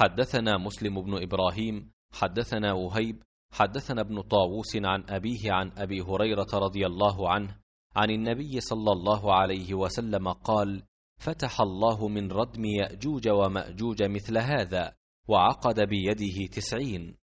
حدثنا مسلم بن إبراهيم حدثنا وهيب حدثنا ابن طاووس عن أبيه عن أبي هريرة رضي الله عنه عن النبي صلى الله عليه وسلم قال فتح الله من ردم يأجوج ومأجوج مثل هذا وعقد بيده تسعين